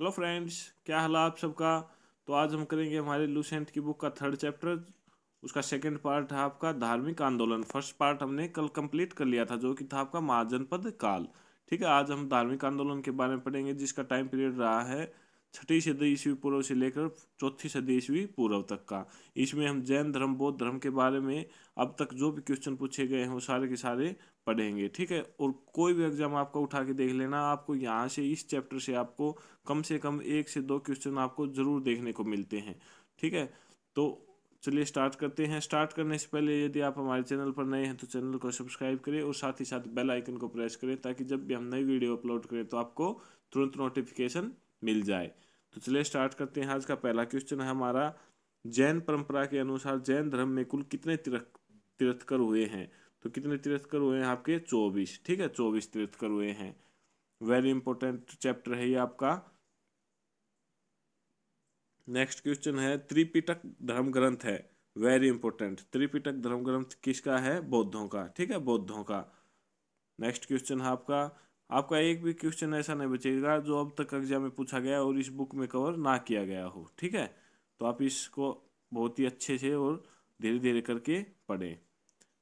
hello friends क्या हाल आप सबका तो आज हम करेंगे हमारे लूसेंट की बुक का थर्ड चैप्टर उसका सेकंड पार्ट है आपका धार्मिक आंदोलन फर्स्ट पार्ट हमने कल कंप्लीट कर लिया था जो कि था आपका महाजनपद काल ठीक है आज हम धार्मिक आंदोलन के बारे में पढ़ेंगे जिसका टाइम पीरियड रहा है छठी सदी ईस्वी पूर्व से लेकर चौथी सदी ईस्वी पूर्व तक का इसमें हम जैन धर्म बौद्ध धर्म के बारे में अब तक जो भी क्वेश्चन पूछे गए हैं वो सारे के सारे पढ़ेंगे ठीक है और कोई भी एग्जाम आपका उठा के देख लेना आपको यहाँ से इस चैप्टर से आपको कम से कम एक से दो क्वेश्चन आपको ज़रूर देखने को मिलते हैं ठीक है तो चलिए स्टार्ट करते हैं स्टार्ट करने से पहले यदि आप हमारे चैनल पर नए हैं तो चैनल को सब्सक्राइब करें और साथ ही साथ बेल आइकन को प्रेस करें ताकि जब भी हम नई वीडियो अपलोड करें तो आपको तुरंत नोटिफिकेशन मिल जाए तो चलिए स्टार्ट करते हैं आज का पहला क्वेश्चन है हमारा जैन परंपरा के अनुसार जैन धर्म में कुल कितने तीर्थ तीर्थकर हुए हैं तो कितने तीर्थकर हुए हैं आपके चौबीस ठीक है चौबीस तीर्थकर हुए हैं वेरी इंपॉर्टेंट चैप्टर है ये आपका नेक्स्ट क्वेश्चन है त्रिपिटक धर्म ग्रंथ है वेरी इंपॉर्टेंट त्रिपिटक धर्म ग्रंथ किसका है बौद्धों का ठीक है बौद्धों का नेक्स्ट क्वेश्चन है आपका आपका एक भी क्वेश्चन ऐसा नहीं बचेगा जो अब तक एग्जाम में पूछा गया और इस बुक में कवर ना किया गया हो ठीक है तो आप इसको बहुत ही अच्छे से और धीरे धीरे करके पढ़ें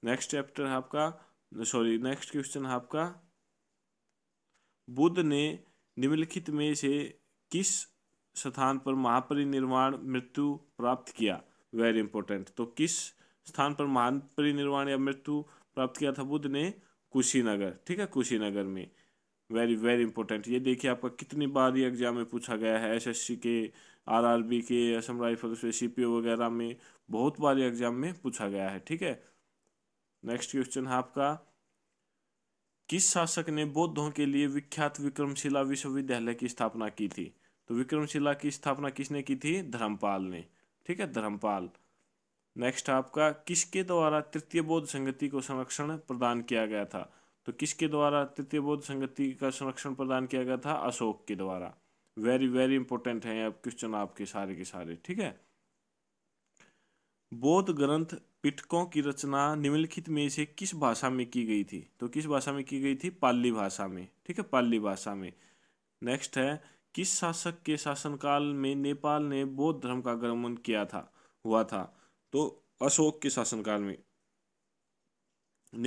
नेक्स्ट चैप्टर है आपका सॉरी नेक्स्ट क्वेश्चन है आपका बुद्ध ने निम्नलिखित में से किस स्थान पर महापरिनिर्वाण मृत्यु प्राप्त किया वेरी इंपॉर्टेंट तो किस स्थान पर महापरिनिर्वाण या मृत्यु प्राप्त किया था बुद्ध ने कुशीनगर ठीक है कुशीनगर में वेरी वेरी इंपॉर्टेंट ये देखिए आपका कितनी बार ये एग्जाम में पूछा गया है एसएससी के आरआरबी के असम राइफल्स सी पी वगैरह में बहुत बार ये एग्जाम में पूछा गया है ठीक है नेक्स्ट क्वेश्चन है आपका किस शासक ने बौद्धों के लिए विख्यात विक्रमशिला विश्वविद्यालय की स्थापना की थी तो विक्रमशिला की स्थापना किसने की थी धर्मपाल ने ठीक है धर्मपाल नेक्स्ट आपका किसके द्वारा तृतीय बौद्ध संगति को संरक्षण प्रदान किया गया था तो किसके द्वारा तृतीय बौद्ध संगति का संरक्षण प्रदान किया गया था अशोक के द्वारा वेरी वेरी इंपॉर्टेंट है क्वेश्चन आपके सारे के सारे ठीक है बौद्ध ग्रंथ पिटकों की रचना निम्नलिखित में से किस भाषा में की गई थी तो किस भाषा में की गई थी पाली भाषा में ठीक है पाली भाषा में नेक्स्ट है किस शासक के शासनकाल में नेपाल ने बौद्ध धर्म का आक्रमण किया था हुआ था तो अशोक के शासनकाल में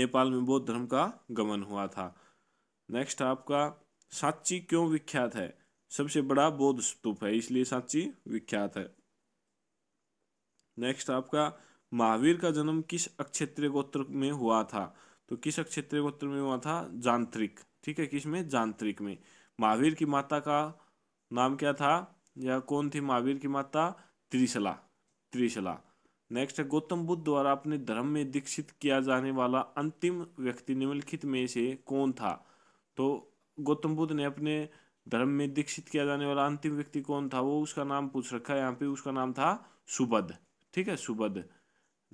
नेपाल में बौद्ध धर्म का गमन हुआ था नेक्स्ट आपका सांची क्यों विख्यात है सबसे बड़ा बौद्ध स्तूप है इसलिए सांची विख्यात है नेक्स्ट आपका महावीर का जन्म किस अक्षेत्र गोत्र में हुआ था तो किस अक्षेत्र गोत्र में हुआ था जांत्रिक ठीक है किस में जांत्रिक में महावीर की माता का नाम क्या था या कौन थी महावीर की माता त्रिशला त्रिशला नेक्स्ट है गौतम बुद्ध द्वारा अपने धर्म में दीक्षित किया जाने वाला अंतिम व्यक्ति निम्नलिखित में से कौन था तो गौतम बुद्ध ने अपने धर्म में दीक्षित किया जाने वाला अंतिम व्यक्ति कौन था वो उसका नाम पूछ रखा है यहाँ पे उसका नाम था सुबद ठीक है सुबद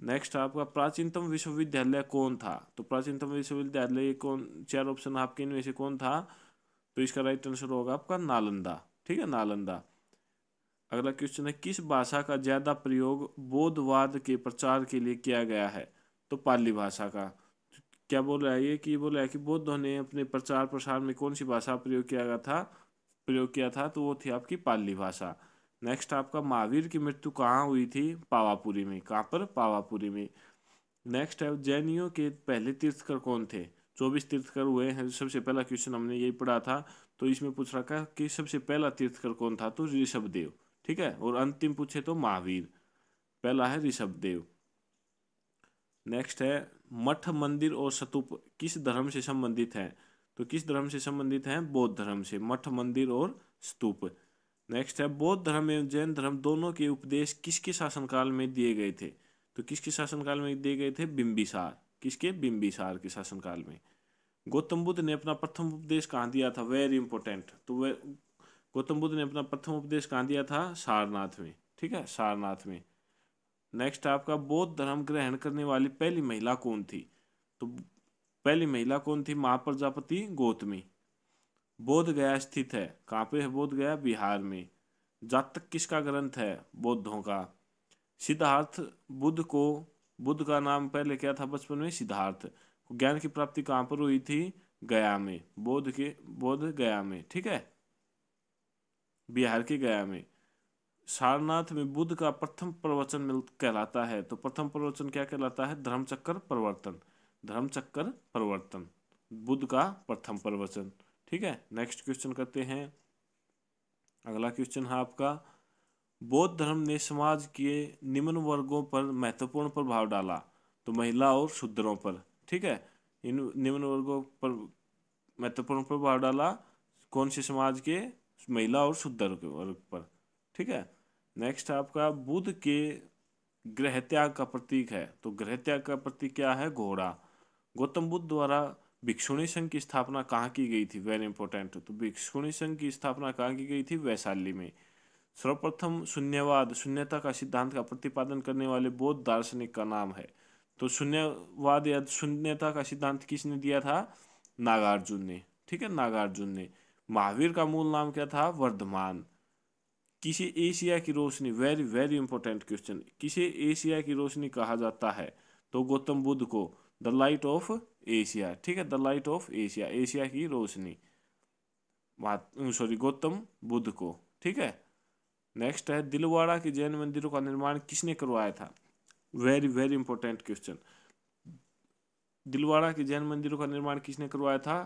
नेक्स्ट आपका प्राचीनतम विश्वविद्यालय कौन था तो प्राचीनतम विश्वविद्यालय कौन चार ऑप्शन आपके इनमें से कौन था तो इसका राइट आंसर होगा आपका नालंदा ठीक है नालंदा अगला क्वेश्चन है किस भाषा का ज़्यादा प्रयोग बोधवाद के प्रचार के लिए किया गया है तो पाली भाषा का क्या बोल रहा है ये कि बोल रहा है कि बौद्धों ने अपने प्रचार प्रसार में कौन सी भाषा प्रयोग किया गया था प्रयोग किया था तो वो थी आपकी पाली भाषा नेक्स्ट आपका महावीर की मृत्यु कहाँ हुई थी पावापुरी में कहाँ पर पावापुरी में नेक्स्ट है जैनियों के पहले तीर्थकर कौन थे चौबीस तीर्थकर हुए हैं सबसे पहला क्वेश्चन हमने यही पढ़ा था तो इसमें पूछ रखा कि सबसे पहला तीर्थकर कौन था तो ऋषभदेव ठीक है और अंतिम पूछे तो महावीर पहला है देव नेक्स्ट है मठ मंदिर और सतुप किस धर्म से संबंधित है तो किस धर्म से संबंधित है बौद्ध धर्म से मठ मंदिर और स्तूप नेक्स्ट है बौद्ध धर्म एवं जैन धर्म दोनों के उपदेश किसके शासनकाल में दिए गए थे तो किसके शासनकाल में दिए गए थे बिंबिसार किसके बिंबिसार के शासनकाल में गौतम बुद्ध ने अपना प्रथम उपदेश कहाँ दिया था वेरी इंपॉर्टेंट तो वे गौतम बुद्ध ने अपना प्रथम उपदेश कहाँ दिया था सारनाथ में ठीक है सारनाथ में नेक्स्ट आपका बौद्ध धर्म ग्रहण करने वाली पहली महिला कौन थी तो पहली महिला कौन थी महाप्रजापति गौतमी बोध गया स्थित है कहाँ है बोध गया बिहार में जातक किसका ग्रंथ है बौद्धों का सिद्धार्थ बुद्ध को बुद्ध का नाम पहले क्या था बचपन में सिद्धार्थ ज्ञान की प्राप्ति कहाँ पर हुई थी गया में बोध के बोध गया में ठीक है बिहार के गया में सारनाथ में बुद्ध का प्रथम प्रवचन मिल कहलाता है तो प्रथम प्रवचन क्या कहलाता है धर्मचक्कर प्रवर्तन धर्मचक्कर प्रवर्तन बुद्ध का प्रथम प्रवचन ठीक है नेक्स्ट क्वेश्चन करते हैं अगला क्वेश्चन है आपका बौद्ध धर्म ने समाज के निम्न वर्गों पर महत्वपूर्ण प्रभाव डाला तो महिला और शूद्रों पर ठीक है इन निम्न वर्गों पर महत्वपूर्ण प्रभाव डाला कौन से समाज के महिला और शूद्र के वर्ग पर ठीक है नेक्स्ट आपका बुद्ध के ग्रह त्याग का प्रतीक है तो ग्रह त्याग का प्रतीक क्या है घोड़ा गौतम बुद्ध द्वारा भिक्षुणी संघ की स्थापना कहाँ की गई थी वेरी इंपॉर्टेंट तो भिक्षुणी संघ की स्थापना कहाँ की गई थी वैशाली में सर्वप्रथम शून्यवाद शून्यता का सिद्धांत का प्रतिपादन करने वाले बौद्ध दार्शनिक का नाम है तो शून्यवाद या शून्यता का सिद्धांत किसने दिया था नागार्जुन ने ठीक है नागार्जुन ने महावीर का मूल नाम क्या था वर्धमान किसे एशिया की रोशनी वेरी वेरी इंपॉर्टेंट क्वेश्चन किसे एशिया की रोशनी कहा जाता है तो गौतम बुद्ध को द लाइट ऑफ एशिया ठीक है the light of Asia Asia की रोशनी सॉरी गौतम बुद्ध को ठीक है नेक्स्ट है दिलवाड़ा के जैन मंदिरों का निर्माण किसने करवाया था very very important question Dilwara के जैन मंदिरों का निर्माण किसने करवाया था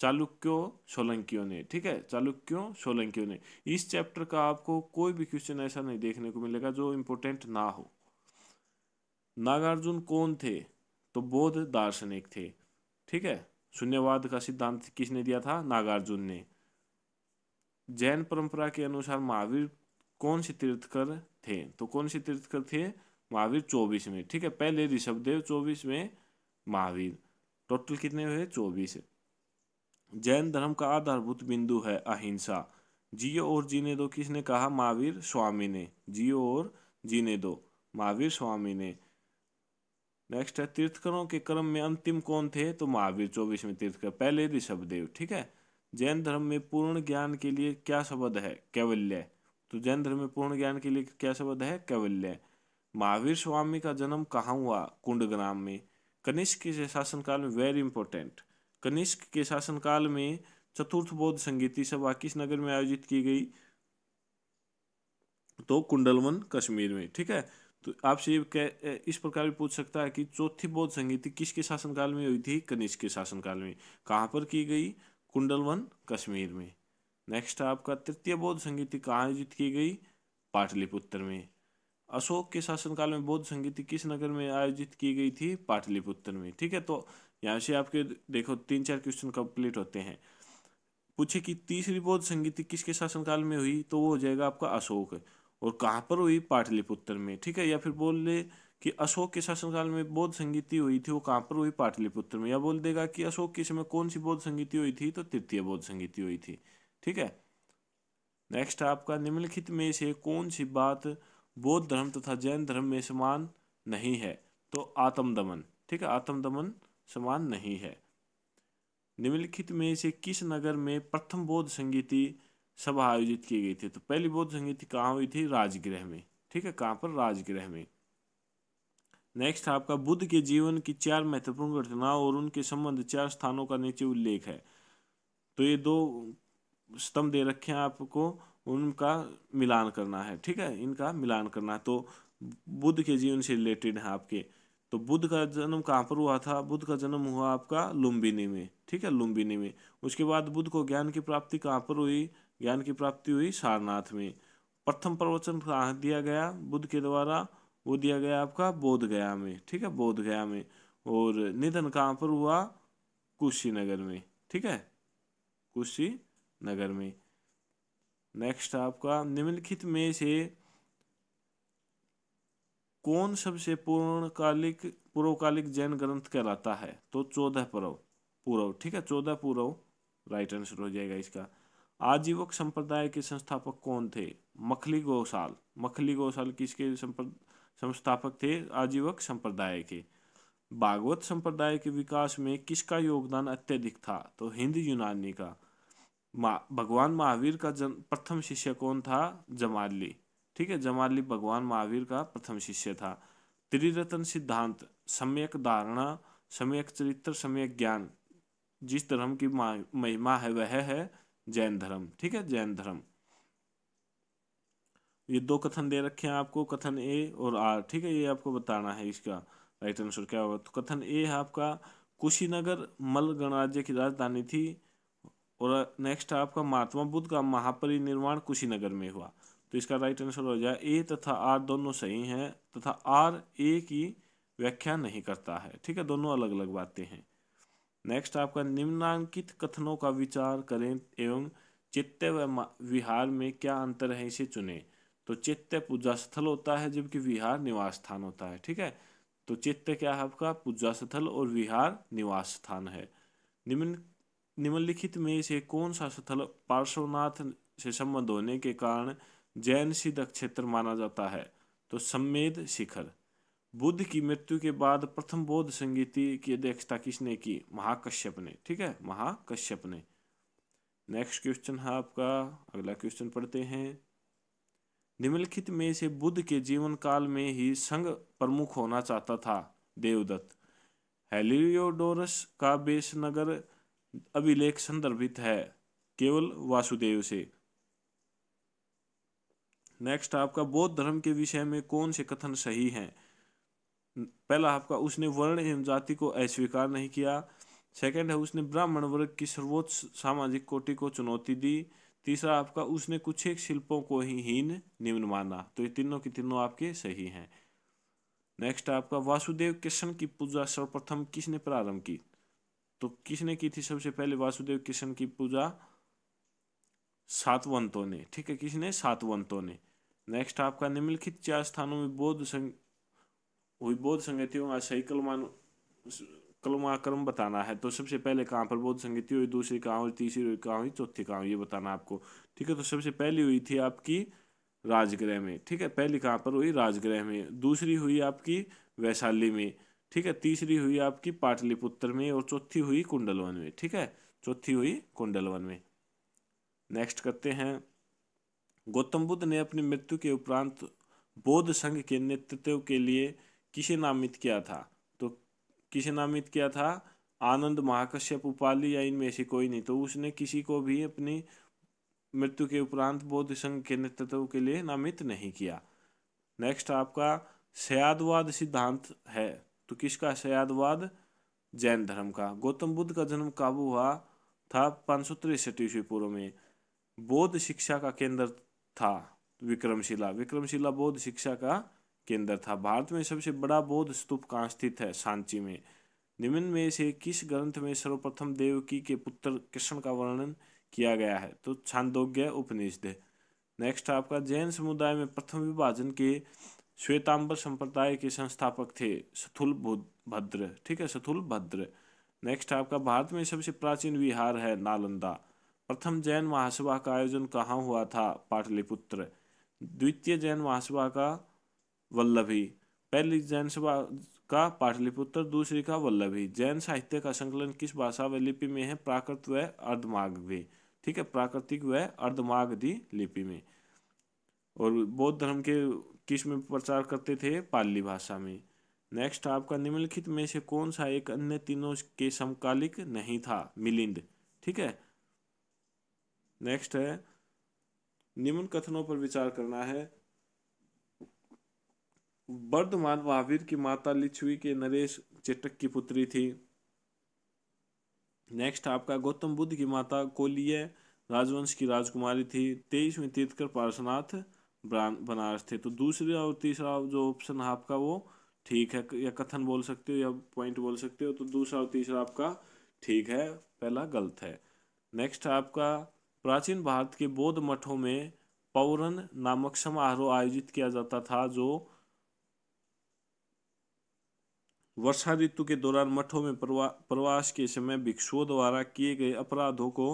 चालुक्यों सोलंकियों ने ठीक है चालुक्यों सोलंकियों ने इस चैप्टर का आपको कोई भी क्वेश्चन ऐसा नहीं देखने को मिलेगा जो इम्पोर्टेंट ना हो नागार्जुन कौन थे तो बौद्ध दार्शनिक थे ठीक है शून्यवाद का सिद्धांत किसने दिया था नागार्जुन ने जैन परंपरा के अनुसार महावीर कौन से तीर्थकर थे तो कौन से तीर्थकर थे महावीर चौबीस में ठीक है पहले ऋषभदेव चौबीस में महावीर टोटल कितने हुए चौबीस जैन धर्म का आधारभूत बिंदु है अहिंसा जियो और जीने दो किसने कहा महावीर स्वामी ने जियो और जीने दो महावीर स्वामी ने नेक्स्ट है तीर्थकरों के क्रम में अंतिम कौन थे तो महावीर चौबीस में तीर्थकर पहले ऋषभदेव ठीक है जैन धर्म में पूर्ण ज्ञान के लिए क्या शब्द है कैवल्य तो जैन धर्म में पूर्ण ज्ञान के लिए क्या शब्द है कैवल्य महावीर स्वामी का जन्म कहाँ हुआ कुंड ग्राम में कनिष्क के शासनकाल में वेरी इंपॉर्टेंट कनिष्क के शासनकाल में चतुर्थ बौद्ध संगीति सभा किस नगर में आयोजित की गई तो कुंडलवन कश्मीर में ठीक है तो आपसे ये इस प्रकार भी पूछ सकता है कि चौथी बौद्ध संगीति किसके शासनकाल में हुई थी कनिष्क के शासनकाल में कहाँ पर की गई कुंडलवन कश्मीर में नेक्स्ट आपका तृतीय बौद्ध संगीति कहाँ आयोजित की गई पाटलिपुत्र में अशोक के शासनकाल में बौद्ध संगीति किस नगर में आयोजित की गई थी पाटलिपुत्र में ठीक है तो यहाँ से आपके देखो तीन चार क्वेश्चन कंप्लीट होते हैं पूछे कि तीसरी बौद्ध संगीति किसके शासनकाल में हुई तो वो हो जाएगा आपका अशोक और कहाँ पर हुई पाटलिपुत्र में ठीक है या फिर बोल ले कि अशोक के शासनकाल में बौद्ध संगीति हुई थी वो कहाँ पर हुई पाटलिपुत्र में या बोल देगा कि अशोक के समय कौन सी बौद्ध संगीति हुई थी तो तृतीय बौद्ध संगीति हुई थी ठीक है नेक्स्ट आपका निम्नलिखित में से कौन सी बात बौद्ध धर्म तथा जैन धर्म में समान नहीं है तो आत्म दमन ठीक है आत्म दमन समान नहीं है निम्नलिखित में से किस नगर में प्रथम बौद्ध संगीति सभा आयोजित किए गई थी तो पहली बौद्ध संगीति कहाँ हुई थी राजगृह में ठीक है कहाँ पर राजगृह में नेक्स्ट आपका बुद्ध के जीवन की चार महत्वपूर्ण घटनाओं और उनके संबंध चार स्थानों का नीचे उल्लेख है तो ये दो स्तंभ दे रखे हैं आपको उनका मिलान करना है ठीक है इनका मिलान करना है तो बुद्ध के जीवन से रिलेटेड है आपके तो बुद्ध का जन्म कहाँ पर हुआ था बुद्ध का जन्म हुआ आपका लुम्बिनी में ठीक है लुम्बिनी में उसके बाद बुद्ध को ज्ञान की प्राप्ति कहाँ पर हुई ज्ञान की प्राप्ति हुई सारनाथ में प्रथम प्रवचन कहाँ दिया गया बुद्ध के द्वारा वो दिया गया आपका बोध गया में ठीक है बोध गया में और निधन कहाँ पर हुआ कुशीनगर में ठीक है कुशीनगर में नेक्स्ट आपका निम्नलिखित में से कौन सबसे पूर्णकालिक पूर्वकालिक जैन ग्रंथ कहलाता है तो चौदह पर्व पूर्व ठीक है चौदह पूर्व राइट आंसर हो जाएगा इसका आजीवक संप्रदाय के संस्थापक कौन थे मखली गौशाल मखली गौशाल किसके संस्थापक थे आजीवक संप्रदाय के भागवत संप्रदाय के विकास में किसका योगदान अत्यधिक था तो हिंद यूनानी का मा, भगवान महावीर का जन प्रथम शिष्य कौन था जमाली ठीक है जमाली भगवान महावीर का प्रथम शिष्य था त्रिरत्न सिद्धांत सम्यक धारणा सम्यक चरित्र सम्यक ज्ञान जिस धर्म की महिमा है वह है जैन धर्म ठीक है जैन धर्म ये दो कथन दे रखे हैं आपको कथन ए और आर ठीक है ये आपको बताना है इसका राइट आंसर क्या होगा तो कथन ए है आपका कुशीनगर मल गणराज्य की राजधानी थी और नेक्स्ट आपका महात्मा बुद्ध का महापरिनिर्वाण कुशीनगर में हुआ तो इसका राइट आंसर हो जाए ए तथा आर दोनों सही हैं तथा आर ए की व्याख्या नहीं करता है ठीक है दोनों अलग अलग बातें हैं नेक्स्ट आपका निम्नांकित कथनों का विचार करें एवं चित्त व विहार में क्या अंतर है इसे चुने तो चित्त पूजा स्थल होता है जबकि विहार निवास स्थान होता है ठीक है तो चित्त क्या है आपका पूजा स्थल और विहार निवास स्थान है निम्न निम्नलिखित में से कौन सा स्थल पार्श्वनाथ से संबंध होने के कारण जैन सिद्ध क्षेत्र माना जाता है तो सम्मेद शिखर बुद्ध की मृत्यु के बाद प्रथम बौद्ध संगीति की अध्यक्षता किसने की महाकश्यप ने ठीक है महाकश्यप ने नेक्स्ट क्वेश्चन है आपका अगला क्वेश्चन पढ़ते हैं निम्नलिखित में से बुद्ध के जीवन काल में ही संघ प्रमुख होना चाहता था देवदत्त हेलियोडोरस का नगर अभिलेख संदर्भित है केवल वासुदेव से नेक्स्ट आपका बौद्ध धर्म के विषय में कौन से कथन सही हैं पहला आपका उसने वर्ण एवं जाति को अस्वीकार नहीं किया सेकंड है उसने ब्राह्मण वर्ग की सर्वोच्च सामाजिक कोटि को चुनौती दी तीसरा आपका उसने कुछ एक शिल्पों को ही हीन निम्न माना तो ये तीनों के तीनों आपके सही हैं नेक्स्ट आपका वासुदेव कृष्ण की पूजा सर्वप्रथम किसने प्रारंभ की तो किसने की थी सबसे पहले वासुदेव कृष्ण की पूजा सातवंतों ने ठीक है किसने सातवंतों ने नेक्स्ट आपका निम्नलिखित चार स्थानों में बौद्ध वही बौद्ध संगतियों का सही कलमान कलमाक्रम बताना है तो सबसे पहले कहाँ पर बौद्ध संगति हुई दूसरी कहाँ हुई तीसरी हुई कहाँ हुई चौथी कहाँ हुई ये बताना आपको ठीक है तो सबसे पहली हुई थी आपकी राजगृह में ठीक है पहली कहाँ पर हुई राजगृह में दूसरी हुई आपकी वैशाली में ठीक है तीसरी हुई आपकी पाटलिपुत्र में और चौथी हुई कुंडलवन में ठीक है चौथी हुई कुंडलवन में नेक्स्ट करते हैं गौतम बुद्ध ने अपनी मृत्यु के उपरांत बौद्ध संघ के नेतृत्व के लिए किसे नामित किया था तो किसे नामित किया था आनंद महाकश्यप उपाली या इनमें से कोई नहीं तो उसने किसी को भी अपनी मृत्यु के उपरांत बौद्ध संघ के नेतृत्व के लिए नामित नहीं किया नेक्स्ट आपका सयादवाद सिद्धांत है तो किसका सयादवाद जैन धर्म का गौतम बुद्ध का जन्म काबू हुआ था पाँच सौ तिरसठ ईस्वी पूर्व में बौद्ध शिक्षा का केंद्र था विक्रमशिला विक्रमशिला बौद्ध शिक्षा का केंद्र था भारत में सबसे बड़ा बौद्ध स्तूप कहाँ स्थित है सांची में निम्न में से किस ग्रंथ में सर्वप्रथम देवकी के पुत्र कृष्ण का वर्णन किया गया है तो छांदोग्य उपनिषद नेक्स्ट आपका जैन समुदाय में प्रथम विभाजन के श्वेतांबर संप्रदाय के संस्थापक थे सथुल भद्र ठीक है सथुल भद्र नेक्स्ट आपका भारत में सबसे प्राचीन विहार है नालंदा प्रथम जैन महासभा का आयोजन कहाँ हुआ था पाटलिपुत्र द्वितीय जैन महासभा का वल्लभी पहली जैन सभा का पाटलिपुत्र दूसरी का वल्लभी जैन साहित्य का संकलन किस भाषा व लिपि में है प्राकृत व अर्धमागधी ठीक है प्राकृतिक व अर्धमागधी लिपि में और बौद्ध धर्म के किस में प्रचार करते थे पाली भाषा में नेक्स्ट आपका निम्नलिखित में से कौन सा एक अन्य तीनों के समकालिक नहीं था मिलिंद ठीक है नेक्स्ट है निम्न कथनों पर विचार करना है वर्धमान महावीर की माता लिच्छवी के नरेश चेटक की पुत्री थी नेक्स्ट आपका गौतम बुद्ध की माता कोलिय राजवंश की राजकुमारी थी तेईसवीं तीर्थकर पार्शनाथ बनारस थे तो दूसरा और तीसरा जो ऑप्शन है आपका वो ठीक है या कथन बोल सकते हो या पॉइंट बोल सकते हो तो दूसरा और तीसरा आपका ठीक है पहला गलत है नेक्स्ट आपका प्राचीन भारत के बौद्ध मठों में पौरन नामक समारोह आयोजित किया जाता था जो वर्षा ऋतु के दौरान मठों में प्रवा, प्रवास के समय भिक्षुओं द्वारा किए गए अपराधों को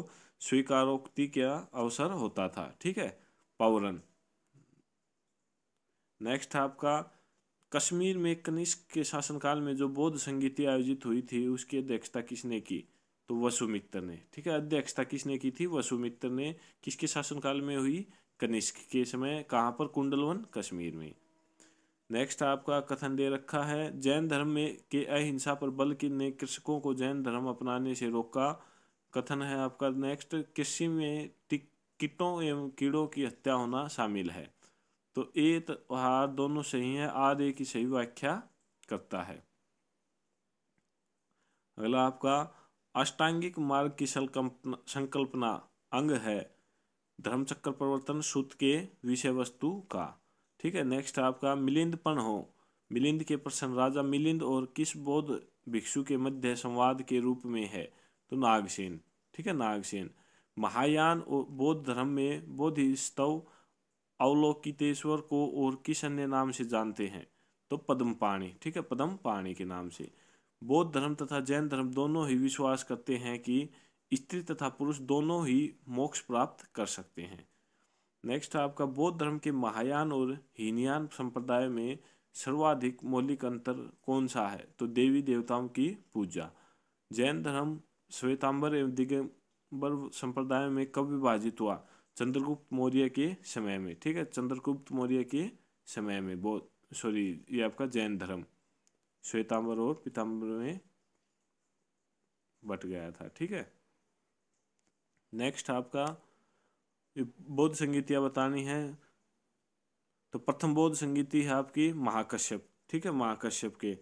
स्वीकारोक्ति का अवसर होता था ठीक है पावरन नेक्स्ट आपका कश्मीर में कनिष्क के शासनकाल में जो बौद्ध संगीति आयोजित हुई थी उसकी अध्यक्षता किसने की तो वसुमित्र ने ठीक है अध्यक्षता किसने की थी वसुमित्र ने किसके शासनकाल में हुई कनिष्क के समय कहाँ पर कुंडलवन कश्मीर में नेक्स्ट आपका कथन दे रखा है जैन धर्म में के अहिंसा पर बल की ने कृषकों को जैन धर्म अपनाने से रोका कथन है आपका नेक्स्ट कृषि में कीटों एवं कीड़ों की हत्या होना शामिल है तो ए हार दोनों सही है आद ए की सही व्याख्या करता है अगला आपका अष्टांगिक मार्ग की संकल्पना अंग है धर्मचक्र प्रवर्तन सूत्र के विषय वस्तु का ठीक है नेक्स्ट आपका मिलिंद पणहो मिलिंद के प्रश्न राजा मिलिंद और किस बौद्ध भिक्षु के मध्य संवाद के रूप में है तो नागसेन ठीक है नागसेन महायान और बौद्ध धर्म में बौद्ध स्तव अवलोकितेश्वर को और किस अन्य नाम से जानते हैं तो पद्म पाणी ठीक है पद्म पाणी के नाम से बौद्ध धर्म तथा जैन धर्म दोनों ही विश्वास करते हैं कि स्त्री तथा पुरुष दोनों ही मोक्ष प्राप्त कर सकते हैं नेक्स्ट आपका बौद्ध धर्म के महायान और हीनयान संप्रदाय में सर्वाधिक मौलिक अंतर कौन सा है तो देवी देवताओं की पूजा जैन धर्म श्वेतांबर एवं दिगंबर संप्रदाय में कब विभाजित हुआ चंद्रगुप्त मौर्य के समय में ठीक है चंद्रगुप्त मौर्य के समय में बौद्ध सॉरी ये आपका जैन धर्म श्वेतांबर और पीताम्बर में बट गया था ठीक है नेक्स्ट आपका बौद्ध संगीतियाँ बतानी है तो प्रथम बौद्ध संगीति है आपकी महाकश्यप ठीक है महाकश्यप के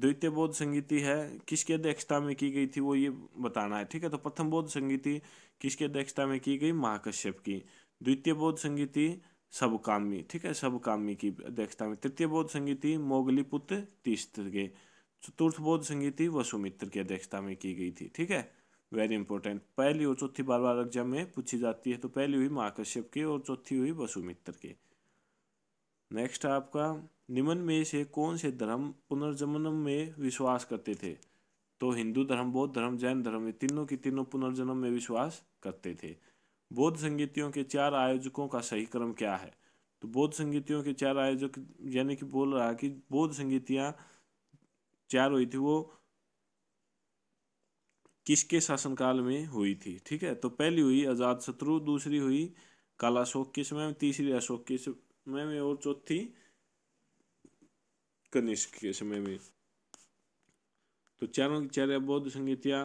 द्वितीय बौद्ध संगीति है किसके अध्यक्षता में की गई थी वो ये बताना है ठीक है तो प्रथम बौद्ध संगीति किसके अध्यक्षता में की गई महाकश्यप की द्वितीय बौद्ध संगीति सबकामी ठीक है सबकामी की अध्यक्षता में तृतीय बौद्ध संगीति मोगली पुत्र तीस्त के चतुर्थ बौद्ध संगीति वसुमित्र की अध्यक्षता में की गई थी ठीक है वेरी इंपॉर्टेंट पहली और चौथी बार बार एग्जाम में पूछी जाती है तो पहली हुई महाकश्यप के और चौथी हुई वसुमित्र के नेक्स्ट आपका निम्न में से कौन से धर्म पुनर्जन्म में विश्वास करते थे तो हिंदू धर्म बौद्ध धर्म जैन धर्म तीनों की तीनों पुनर्जन्म में विश्वास करते थे बौद्ध संगीतियों के चार आयोजकों का सही क्रम क्या है तो बौद्ध संगीतियों के चार आयोजक यानी कि बोल रहा कि बौद्ध संगीतियाँ चार हुई थी वो किसके शासनकाल में हुई थी ठीक है तो पहली हुई अजात शत्रु दूसरी हुई कालाशोक के समय में तीसरी अशोक के समय में और चौथी कनिष्क के समय में तो चारों की चार बौद्ध संगीतियाँ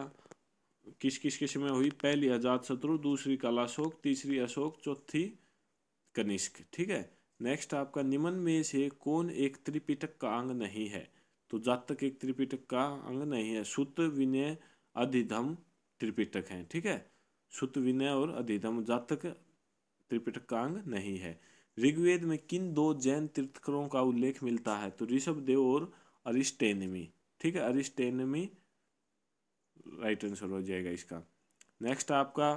किस किस के समय हुई पहली अजात शत्रु दूसरी कालाशोक तीसरी अशोक चौथी कनिष्क ठीक है नेक्स्ट आपका निम्न में से कौन एक त्रिपिटक का अंग नहीं है तो जातक एक त्रिपिटक का अंग नहीं है सूत्र विनय अधिधम त्रिपिटक हैं ठीक है सुत विनय और अधिधम जातक त्रिपिटक का अंग नहीं है ऋग्वेद में किन दो जैन तीर्थकरों का उल्लेख मिलता है तो ऋषभ देव और अरिस्टेनमी ठीक है अरिस्टेनमी राइट आंसर हो जाएगा इसका नेक्स्ट आपका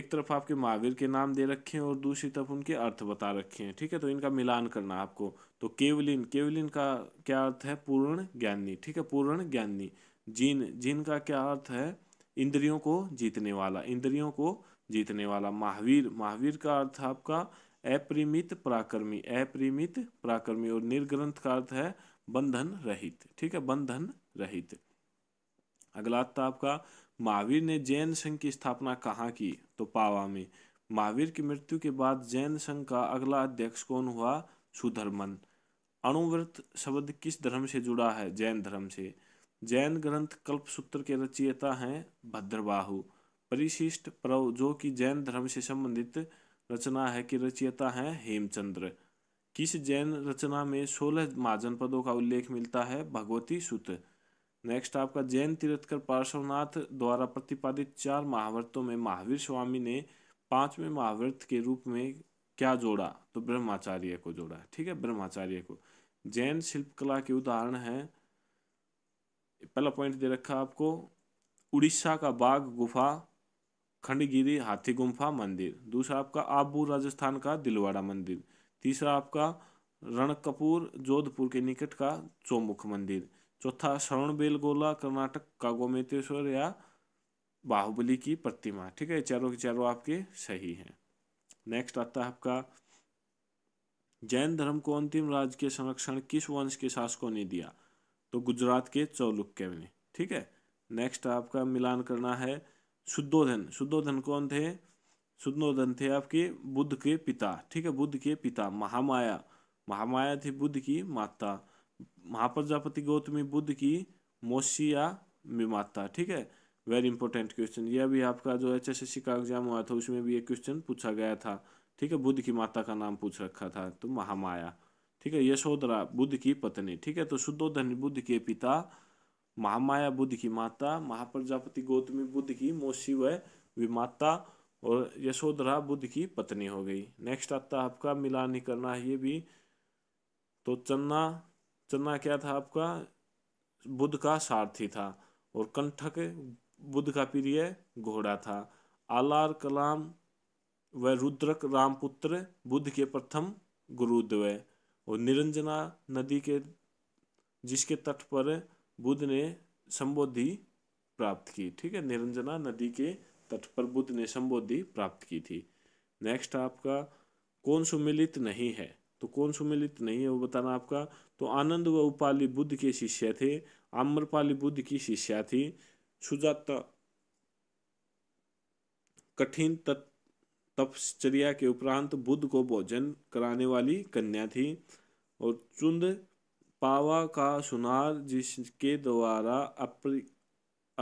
एक तरफ आपके महावीर के नाम दे रखे हैं और दूसरी तरफ उनके अर्थ बता रखे हैं ठीक है तो इनका मिलान करना आपको तो केवलिन केवलिन का क्या अर्थ है पूर्ण ज्ञानी ठीक है पूर्ण ज्ञानी जीन जीन का क्या अर्थ है इंद्रियों को जीतने वाला इंद्रियों को जीतने वाला महावीर महावीर का अर्थ आपका अप्रिमित पराक्रमी अप्रिमित पराक्रमी और निर्ग्रंथ का अर्थ है बंधन रहित ठीक है बंधन रहित अगला था आपका महावीर ने जैन संघ की स्थापना कहाँ की तो पावा में महावीर की मृत्यु के बाद जैन संघ का अगला अध्यक्ष कौन हुआ सुधर्मन अणुव्रत शब्द किस धर्म से जुड़ा है जैन धर्म से जैन ग्रंथ कल्पसूत्र के रचयिता हैं भद्रबाहु परिशिष्ट प्रव जो कि जैन धर्म से संबंधित रचना है कि रचयिता है हेमचंद्र किस जैन रचना में सोलह महाजनपदों पदों का उल्लेख मिलता है भगवती सूत नेक्स्ट आपका जैन तीर्थकर पार्श्वनाथ द्वारा प्रतिपादित चार महाव्रतों में महावीर स्वामी ने पांचवें महाव्रत के रूप में क्या जोड़ा तो ब्रह्माचार्य को जोड़ा ठीक है ब्रह्माचार्य को जैन शिल्पकला के उदाहरण हैं पहला पॉइंट दे रखा आपको उड़ीसा का बाघ गुफा खंडगिरी हाथी गुफा मंदिर दूसरा आपका आबू राजस्थान का दिलवाड़ा मंदिर तीसरा आपका रणकपूर जोधपुर के निकट का चौमुख मंदिर चौथा श्रवण बेलगोला कर्नाटक का गोमेतेश्वर या बाहुबली की प्रतिमा ठीक है चारों के चारों आपके सही हैं नेक्स्ट आता है आपका जैन धर्म को अंतिम राज्य के संरक्षण किस वंश के शासकों ने दिया तो गुजरात के चौलुक्य में ठीक है नेक्स्ट आपका मिलान करना है शुद्धोधन शुद्धोधन कौन थे शुद्धोधन थे आपके बुद्ध के पिता ठीक है बुद्ध के पिता महामाया महामाया थी बुद्ध की माता महाप्रजापति गौतमी बुद्ध की मोशिया माता ठीक है वेरी इंपॉर्टेंट क्वेश्चन यह भी आपका जो एच एस एस सी का एग्जाम हुआ था उसमें भी ये क्वेश्चन पूछा गया था ठीक है बुद्ध की माता का नाम पूछ रखा था तो महामाया ठीक है यशोधरा बुद्ध की पत्नी ठीक है तो शुद्धोधन बुद्ध के पिता महामाया बुद्ध की माता महाप्रजापति गौतमी बुद्ध की मौसी व विमाता और यशोधरा बुद्ध की पत्नी हो गई नेक्स्ट आता आपका मिला नहीं करना ये भी तो चन्ना चन्ना क्या था आपका बुद्ध का सारथी था और कंठक बुद्ध का प्रिय घोड़ा था आलार कलाम व रुद्रक रामपुत्र बुद्ध के प्रथम गुरुद्वय और निरंजना नदी के जिसके तट पर बुद्ध ने संबोधि प्राप्त की ठीक है निरंजना नदी के तट पर बुद्ध ने संबोधि प्राप्त की थी नेक्स्ट आपका कौन सुमिलित नहीं है तो कौन सुमिलित नहीं है वो बताना आपका तो आनंद व उपाली बुद्ध के शिष्य थे आम्रपाली बुद्ध की शिष्या थी सुजाता कठिन तत् तपश्चर्या के उपरांत बुद्ध को भोजन कराने वाली कन्या थी और चुंद पावा का सुनार जिसके द्वारा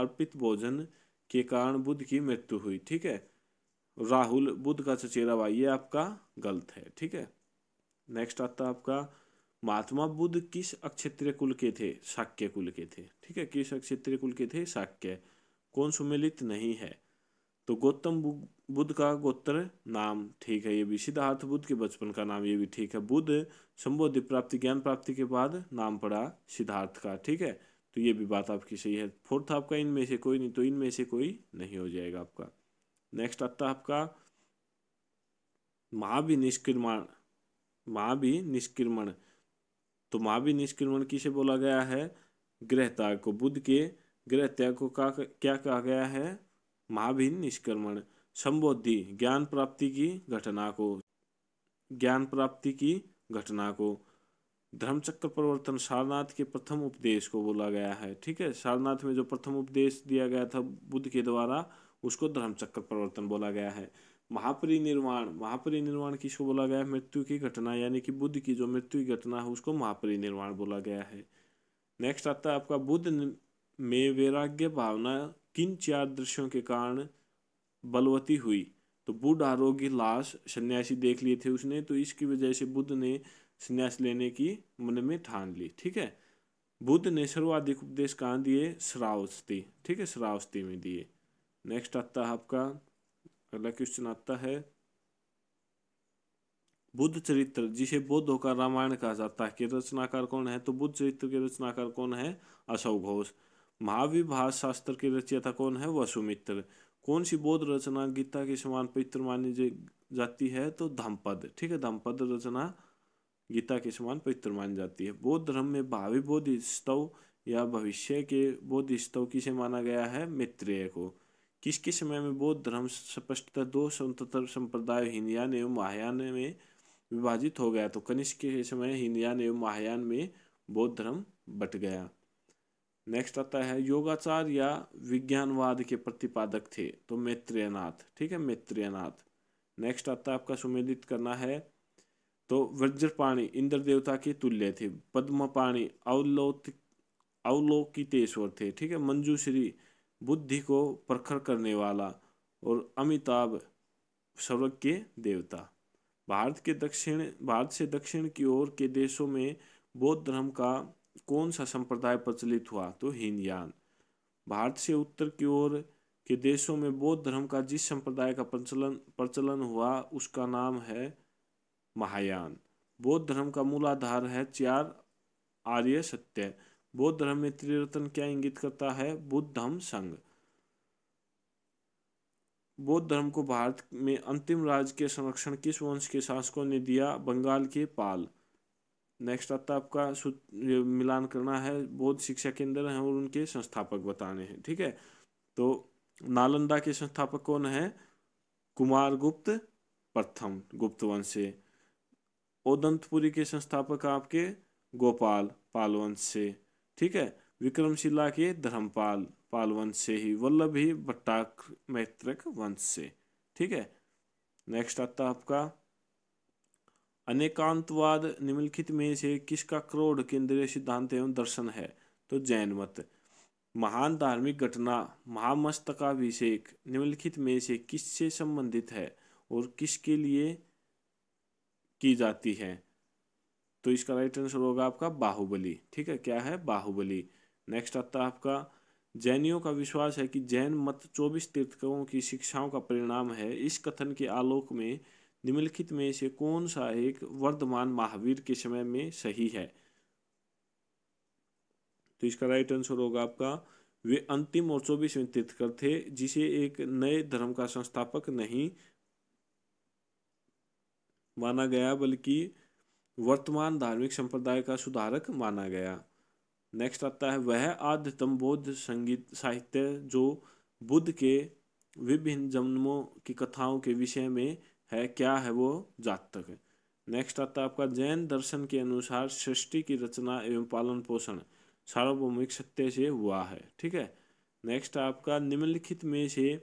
अर्पित भोजन के कारण बुद्ध की मृत्यु हुई ठीक है राहुल बुद्ध का चचेरा भाई है आपका गलत है ठीक है नेक्स्ट आता है आपका महात्मा बुद्ध किस अक्षत्रिय कुल के थे शाक्य कुल के थे ठीक है किस अक्षत्रिय कुल के थे शाक्य कौन सुमिलित नहीं है तो गौतम बुद्ध का गोत्र नाम ठीक है ये भी सिद्धार्थ बुद्ध के बचपन का नाम ये भी ठीक है बुद्ध संबोधि प्राप्ति ज्ञान प्राप्ति के बाद नाम पड़ा सिद्धार्थ का ठीक है तो ये भी बात आपकी सही है फोर्थ आपका इनमें से कोई नहीं तो इनमें से कोई नहीं हो जाएगा आपका नेक्स्ट आता है आपका महाभि निष्क्रमण महाभि निष्क्रमण तो महाभि निष्क्रमण किसे बोला गया है ग्रह त्याग को बुद्ध के ग्रह त्याग को क्या कहा गया है महाभिन निष्क्रमण संबोधि ज्ञान प्राप्ति की घटना को ज्ञान प्राप्ति की घटना को धर्मचक्र प्रवर्तन सारनाथ के प्रथम उपदेश को बोला गया है ठीक है सारनाथ में जो प्रथम उपदेश दिया गया था बुद्ध के द्वारा उसको धर्मचक्र प्रवर्तन बोला गया है महापरिनिर्वाण महापरिनिर्वाण किसको बोला गया है मृत्यु की घटना यानी कि बुद्ध की जो मृत्यु की घटना है उसको महापरिनिर्वाण बोला गया है नेक्स्ट आता है आपका बुद्ध में वैराग्य भावना किन चार दृश्यों के कारण बलवती हुई तो बुद्ध आरोग्य लाश सन्यासी देख लिए थे उसने तो इसकी वजह से बुद्ध ने सन्यास लेने की मन में ठान ली ठीक है बुद्ध ने सर्वाधिक उपदेश कहाँ दिए श्रावस्ती ठीक है श्रावस्ती में दिए नेक्स्ट आता है आपका अगला क्वेश्चन आता है बुद्ध चरित्र जिसे बुद्ध होकर रामायण कहा जाता है कि रचनाकार कौन है तो बुद्ध चरित्र के रचनाकार कौन है अशोक घोष महाविभाष शास्त्र के रचयिता कौन है वसुमित्र कौन सी बौद्ध तो रचना गीता के समान पवित्र मानी जाती है तो धमपद ठीक है धमपद रचना गीता के समान पवित्र मानी जाती है बौद्ध धर्म में भावी बौद्ध स्तव या भविष्य के बौद्ध स्तव किसे माना गया है मित्रेय को किसके समय में बौद्ध धर्म स्पष्टतः दो स्वतंत्र संप्रदाय हिंदयान एवं महायान में विभाजित हो गया तो कनिष्क के समय हिंदयान एवं महायान में बौद्ध धर्म बट गया नेक्स्ट आता है योगाचार या विज्ञानवाद के प्रतिपादक थे तो मैत्रेयनाथ ठीक है मैत्रेयनाथ नेक्स्ट आता है आपका सुमेलित करना है तो वज्रपाणी इंद्र देवता के तुल्य थे पद्मपाणी अवलोक अवलोकितेश्वर थे ठीक है मंजूश्री बुद्धि को प्रखर करने वाला और अमिताभ स्वर्ग के देवता भारत के दक्षिण भारत से दक्षिण की ओर के देशों में बौद्ध धर्म का कौन सा संप्रदाय प्रचलित हुआ तो हिंदयान भारत से उत्तर की ओर के देशों में बौद्ध धर्म का जिस संप्रदाय का प्रचलन प्रचलन हुआ उसका नाम है महायान बौद्ध धर्म का मूल आधार है चार आर्य सत्य बौद्ध धर्म में त्रिरत्न क्या इंगित करता है बुद्ध धम संघ बौद्ध धर्म को भारत में अंतिम राज के संरक्षण किस वंश के शासकों ने दिया बंगाल के पाल नेक्स्ट आता आपका मिलान करना है बौद्ध शिक्षा केंद्र हैं और उनके संस्थापक बताने हैं ठीक है तो नालंदा के संस्थापक कौन है कुमार गुप्त प्रथम गुप्त वंश से ओदंतपुरी के संस्थापक आपके गोपाल पालवंश से ठीक है विक्रमशिला के धर्मपाल पालवंश से ही वल्लभ ही भट्टाक मैत्रक वंश से ठीक है नेक्स्ट आता आपका अनेकांतवाद निम्नलिखित में से किसका क्रोध केंद्रीय सिद्धांत एवं दर्शन है तो जैन मत महान धार्मिक घटना महामस्तकाभिषेक निम्नलिखित में से किससे संबंधित है और किसके लिए की जाती है तो इसका राइट आंसर होगा आपका बाहुबली ठीक है क्या है बाहुबली नेक्स्ट आता है आपका जैनियों का विश्वास है कि जैन मत चौबीस तीर्थकों की शिक्षाओं का परिणाम है इस कथन के आलोक में निम्नलिखित में से कौन सा एक वर्धमान महावीर के समय में सही है तो इसका राइट आंसर होगा आपका वे अंतिम और चौबीसवें तीर्थकर थे जिसे एक नए धर्म का संस्थापक नहीं माना गया बल्कि वर्तमान धार्मिक संप्रदाय का सुधारक माना गया नेक्स्ट आता है वह आद्यतम बौद्ध संगीत साहित्य जो बुद्ध के विभिन्न जन्मों की कथाओं के विषय में है क्या है वो जातक है नेक्स्ट आता है आपका जैन दर्शन के अनुसार सृष्टि की रचना एवं पालन पोषण सार्वभौमिक सत्य से हुआ है ठीक है नेक्स्ट आपका निम्नलिखित में से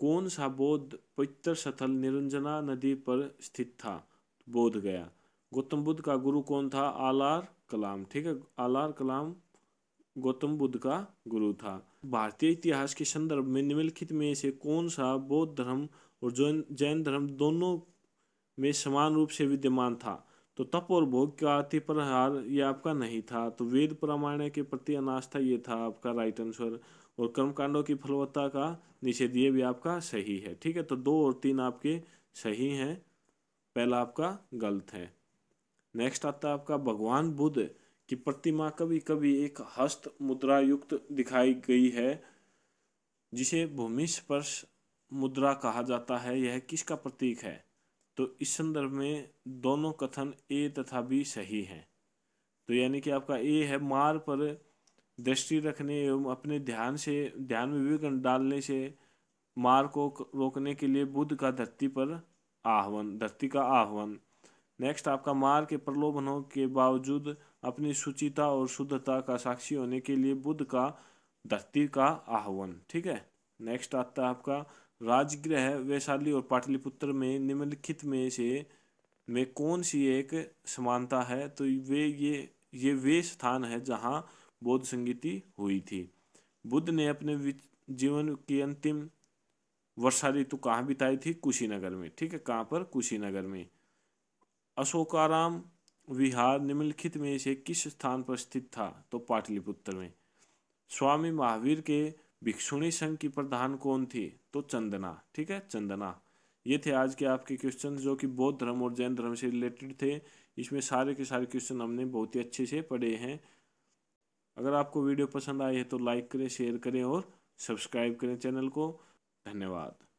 कौन सा बौद्ध पवित्र स्थल निरंजना नदी पर स्थित था बोध गया गौतम बुद्ध का गुरु कौन था आलार कलाम ठीक है आलार कलाम गौतम बुद्ध का गुरु था भारतीय इतिहास के संदर्भ में निम्नलिखित में से कौन सा बौद्ध धर्म और जैन जैन धर्म दोनों में समान रूप से विद्यमान था तो तप और भोग का अति प्रहार ये आपका नहीं था तो वेद प्रामाण्य के प्रति अनास्था ये था आपका राइट आंसर और कर्मकांडों की फलवत्ता का निषेध ये भी आपका सही है ठीक है तो दो और तीन आपके सही हैं पहला आपका गलत है नेक्स्ट आता है आपका भगवान बुद्ध की प्रतिमा कभी कभी एक हस्त मुद्रा युक्त दिखाई गई है जिसे भूमि स्पर्श मुद्रा कहा जाता है यह किसका प्रतीक है तो इस संदर्भ में दोनों कथन ए तथा बी सही हैं तो यानी कि आपका ए है मार पर दृष्टि रखने एवं अपने ध्यान से ध्यान में विघन डालने से मार को रोकने के लिए बुद्ध का धरती पर आह्वान धरती का आह्वान नेक्स्ट आपका मार के प्रलोभनों के बावजूद अपनी शुचिता और शुद्धता का साक्षी होने के लिए बुद्ध का धरती का आह्वान ठीक है नेक्स्ट आता है आपका राजगृह वैशाली और पाटलिपुत्र में निम्नलिखित में से में कौन सी एक समानता है तो वे ये ये वे स्थान है जहाँ बौद्ध संगीति हुई थी बुद्ध ने अपने जीवन की अंतिम वर्षा ऋतु कहाँ बिताई थी कुशीनगर में ठीक है कहाँ पर कुशीनगर में अशोकाराम विहार निम्नलिखित में से किस स्थान पर स्थित था तो पाटलिपुत्र में स्वामी महावीर के भिक्षुणी संघ की प्रधान कौन थी तो चंदना ठीक है चंदना ये थे आज के आपके क्वेश्चन जो कि बौद्ध धर्म और जैन धर्म से रिलेटेड थे इसमें सारे के सारे क्वेश्चन हमने बहुत ही अच्छे से पढ़े हैं अगर आपको वीडियो पसंद आई है तो लाइक करें शेयर करें और सब्सक्राइब करें चैनल को धन्यवाद